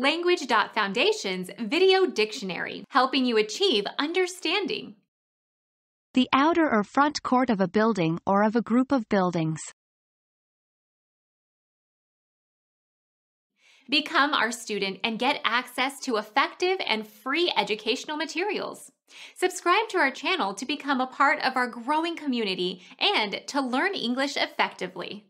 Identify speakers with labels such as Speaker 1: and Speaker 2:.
Speaker 1: Language.Foundation's Video Dictionary, helping you achieve understanding.
Speaker 2: The outer or front court of a building or of a group of buildings.
Speaker 1: Become our student and get access to effective and free educational materials. Subscribe to our channel to become a part of our growing community and to learn English effectively.